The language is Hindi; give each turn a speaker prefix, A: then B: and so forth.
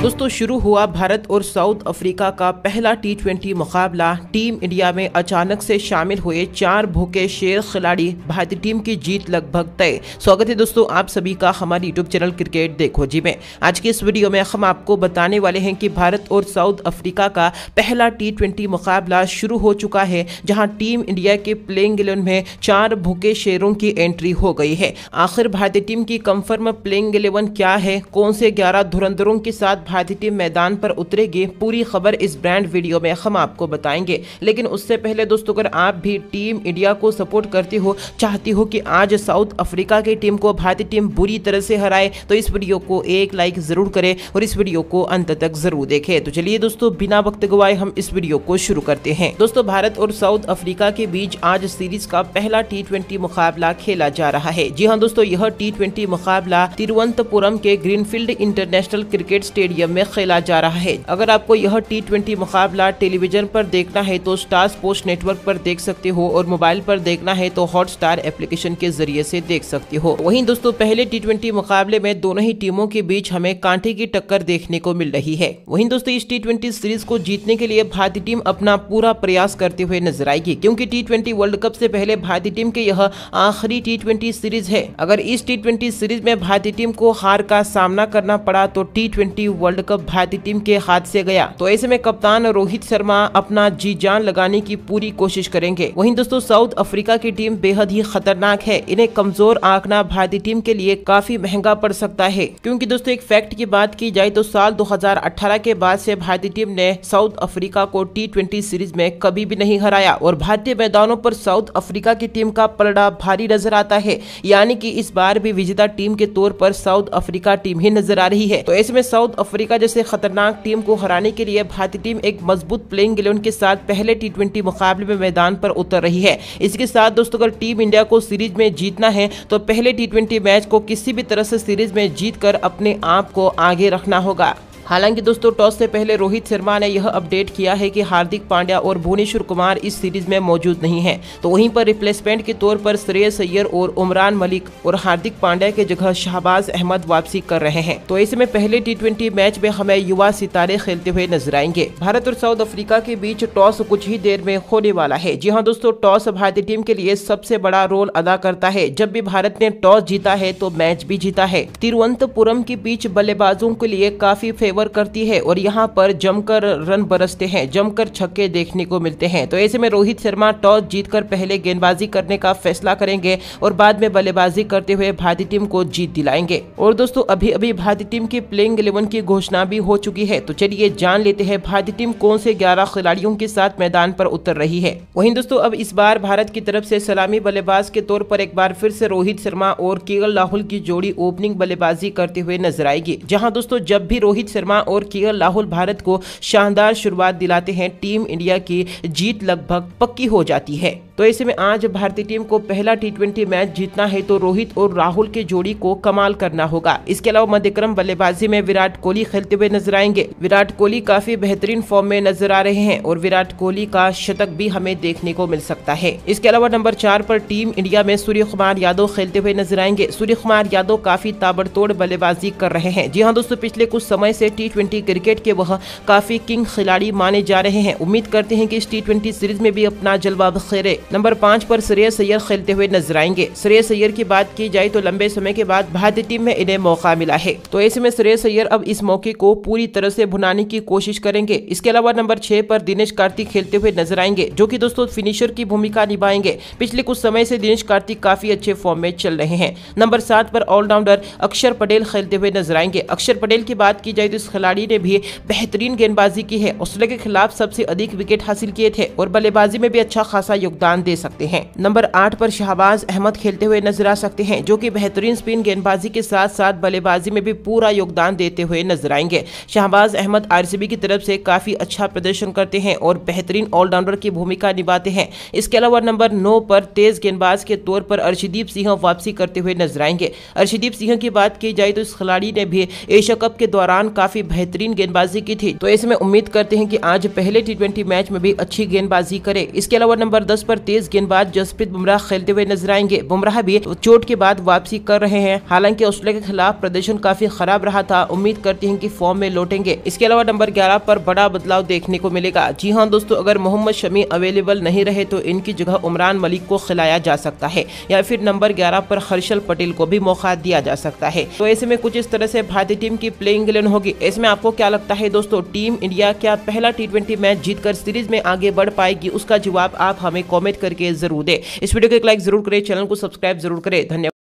A: दोस्तों शुरू हुआ भारत और साउथ अफ्रीका का पहला टी ट्वेंटी मुकाबला टीम इंडिया में अचानक से शामिल हुए चार भूखे शेर खिलाड़ी भारतीय टीम की जीत लगभग तय स्वागत है दोस्तों आप सभी का हमारे यूट्यूब चैनल क्रिकेट देखो जी में आज के इस वीडियो में हम आपको बताने वाले हैं कि भारत और साउथ अफ्रीका का पहला टी ट्वेंटी मुकाबला शुरू हो चुका है जहाँ टीम इंडिया के प्लेइंग इलेवन में चार भूखे शेरों की एंट्री हो गई है आखिर भारतीय टीम की कंफर्म प्लेइंग इलेवन क्या है कौन से ग्यारह धुरंधरों के साथ भारतीय टीम मैदान पर उतरेगी पूरी खबर इस ब्रांड वीडियो में हम आपको बताएंगे लेकिन उससे पहले दोस्तों अगर आप भी टीम इंडिया को सपोर्ट करती हो चाहती हो कि आज साउथ अफ्रीका की टीम को भारतीय टीम बुरी तरह से हराए तो इस वीडियो को एक लाइक ज़रूर करें और इस वीडियो को अंत तक ज़रूर देखे तो चलिए दोस्तों बिना वक्त गवाए हम इस वीडियो को शुरू करते हैं दोस्तों भारत और साउथ अफ्रीका के बीच आज सीरीज का पहला टी ट्वेंटी मुकाबला खेला जा रहा है जी हाँ दोस्तों यह टी ट्वेंटी मुकाबला तिरुवंतपुरम के Greenfield international cricket stadium stadium में खेला जा रहा है अगर आपको यह टी ट्वेंटी मुकाबला टेलीविजन पर देखना है तो स्टार स्पोर्ट्स नेटवर्क पर देख सकते हो और मोबाइल पर देखना है तो हॉट स्टार एप्लीकेशन के जरिए से देख सकते हो वहीं दोस्तों पहले टी ट्वेंटी मुकाबले में दोनों ही टीमों के बीच हमें कांटे की टक्कर देखने को मिल रही है वहीं दोस्तों इस टी ट्वेंटी सीरीज को जीतने के लिए भारतीय टीम अपना पूरा प्रयास करते हुए नजर आएगी क्योंकि टी ट्वेंटी वर्ल्ड कप ऐसी पहले भारतीय टीम के यह आखिरी टी ट्वेंटी सीरीज है अगर इस टी ट्वेंटी सीरीज में भारतीय टीम को हार का सामना करना पड़ा तो टी ट्वेंटी वर्ल्ड कप भारतीय टीम के हाथ से गया तो ऐसे में कप्तान रोहित शर्मा अपना जी जान लगाने की पूरी कोशिश करेंगे वहीं दोस्तों साउथ अफ्रीका की टीम बेहद ही खतरनाक है इन्हें कमजोर आंकना भारतीय टीम के लिए काफी महंगा पड़ सकता है क्योंकि दोस्तों एक फैक्ट की बात की जाए तो साल 2018 के बाद से भारतीय टीम ने साउथ अफ्रीका को टी सीरीज में कभी भी नहीं हराया और भारतीय मैदानों पर साउथ अफ्रीका की टीम का पलड़ा भारी नजर आता है यानी कि इस बार भी विजेता टीम के तौर पर साउथ अफ्रीका टीम ही नजर आ रही है तो ऐसे में साउथ अफ्रीका अफ्रीका जैसे खतरनाक टीम को हराने के लिए भारतीय टीम एक मजबूत प्लेइंग इलेवन के साथ पहले टी मुकाबले में मैदान पर उतर रही है इसके साथ दोस्तों अगर टीम इंडिया को सीरीज में जीतना है तो पहले टी मैच को किसी भी तरह से सीरीज में जीत अपने आप को आगे रखना होगा हालांकि दोस्तों टॉस से पहले रोहित शर्मा ने यह अपडेट किया है कि हार्दिक पांड्या और भुवनेश्वर कुमार इस सीरीज में मौजूद नहीं है तो वहीं पर रिप्लेसमेंट के तौर पर श्रेयस अय्यर और उमरान मलिक और हार्दिक पांड्या के जगह शाहबाज अहमद वापसी कर रहे हैं तो ऐसे में पहले टी मैच में हमें युवा सितारे खेलते हुए नजर आएंगे भारत और साउथ अफ्रीका के बीच टॉस कुछ ही देर में होने वाला है जी हाँ दोस्तों टॉस भारतीय टीम के लिए सबसे बड़ा रोल अदा करता है जब भी भारत ने टॉस जीता है तो मैच भी जीता है तिरुवंतपुरम के बीच बल्लेबाजों के लिए काफी फेवर फेवर करती है और यहाँ पर जमकर रन बरसते हैं जमकर छक्के देखने को मिलते हैं तो ऐसे में रोहित शर्मा टॉस जीतकर पहले गेंदबाजी करने का फैसला करेंगे और बाद में बल्लेबाजी करते हुए भारतीय टीम को जीत दिलाएंगे और दोस्तों अभी अभी भारतीय टीम की प्लेइंग इलेवन की घोषणा भी हो चुकी है तो चलिए जान लेते हैं भारतीय टीम कौन से ग्यारह खिलाड़ियों के साथ मैदान पर उतर रही है वहीं दोस्तों अब इस बार भारत की तरफ से सलामी बल्लेबाज के तौर पर एक बार फिर से रोहित शर्मा और केगल राहुल की जोड़ी ओपनिंग बल्लेबाजी करते हुए नजर आएगी जहां दोस्तों जब भी रोहित शर्मा शर्मा और के राहुल भारत को शानदार शुरुआत दिलाते हैं टीम इंडिया की जीत लगभग पक्की हो जाती है तो ऐसे में आज भारतीय टीम को पहला टी मैच जीतना है तो रोहित और राहुल के जोड़ी को कमाल करना होगा इसके अलावा मध्यक्रम बल्लेबाजी में विराट कोहली खेलते हुए नजर आएंगे विराट कोहली काफी बेहतरीन फॉर्म में नजर आ रहे हैं और विराट कोहली का शतक भी हमें देखने को मिल सकता है इसके अलावा नंबर चार पर टीम इंडिया में सूर्य कुमार यादव खेलते हुए नजर आएंगे सूर्य कुमार यादव काफी ताबड़तोड़ बल्लेबाजी कर रहे हैं जी हाँ दोस्तों पिछले कुछ समय से टी क्रिकेट के वह काफ़ी किंग खिलाड़ी माने जा रहे हैं उम्मीद करते हैं कि इस टी सीरीज में भी अपना जलवा बखेरे नंबर पाँच पर श्रेय सैयर खेलते हुए नजर आएंगे श्रेय सैयर की बात की जाए तो लंबे समय के बाद भारतीय टीम में इन्हें मौका मिला है तो ऐसे में श्रेय सैयर अब इस मौके को पूरी तरह से भुनाने की कोशिश करेंगे इसके अलावा नंबर छह पर दिनेश कार्तिक खेलते हुए नजर आएंगे जो कि दोस्तों फिनिशर की भूमिका निभाएंगे पिछले कुछ समय से दिनेश कार्तिक काफी अच्छे फॉर्म में चल रहे हैं नंबर सात पर ऑलराउंडर अक्षर पटेल खेलते हुए नजर आएंगे अक्षर पटेल की बात की जाए तो खिलाड़ी ने भी बेहतरीन गेंदबाजी की है ऑस्ट्रेलिया के खिलाफ सबसे अधिक विकेट हासिल किए थे और बल्लेबाजी में भी अच्छा खासा योगदान दे सकते हैं नंबर आठ पर शहबाज अहमद खेलते हुए नजर आ सकते हैं जो कि बेहतरीन स्पिन गेंदबाजी के साथ साथ बल्लेबाजी में भी पूरा योगदान देते हुए नजर आएंगे शहबाज अहमद आरसीबी की तरफ से काफी अच्छा प्रदर्शन करते हैं और बेहतरीन ऑलराउंडर की भूमिका निभाते हैं इसके अलावा नंबर नौ पर तेज गेंदबाज के तौर पर अर्शदीप सिंह वापसी करते हुए नजर आएंगे अर्शदीप सिंह की बात की जाए तो इस खिलाड़ी ने भी एशिया कप के दौरान काफी काफी बेहतरीन गेंदबाजी की थी तो ऐसे में उम्मीद करते हैं कि आज पहले टी मैच में भी अच्छी गेंदबाजी करे इसके अलावा नंबर दस पर तेज गेंदबाज जसप्रीत बुमराह खेलते हुए नजर आएंगे बुमराह भी चोट के बाद वापसी कर रहे हैं हालांकि ऑस्ट्रेलिया के खिलाफ प्रदर्शन काफी खराब रहा था उम्मीद करते हैं कि फॉर्म में लौटेंगे इसके अलावा नंबर ग्यारह पर बड़ा बदलाव देखने को मिलेगा जी हाँ दोस्तों अगर मोहम्मद शमी अवेलेबल नहीं रहे तो इनकी जगह उमरान मलिक को खिलाया जा सकता है या फिर नंबर ग्यारह पर हर्षल पटेल को भी मौका दिया जा सकता है तो ऐसे में कुछ इस तरह से भारतीय टीम की प्लेइंग इलेवन होगी इसमें आपको क्या लगता है दोस्तों टीम इंडिया क्या पहला टी मैच जीतकर सीरीज में आगे बढ़ पाएगी उसका जवाब आप हमें कॉमेंट करके जरूर दें इस वीडियो को एक लाइक जरूर करें चैनल को सब्सक्राइब जरूर करें धन्यवाद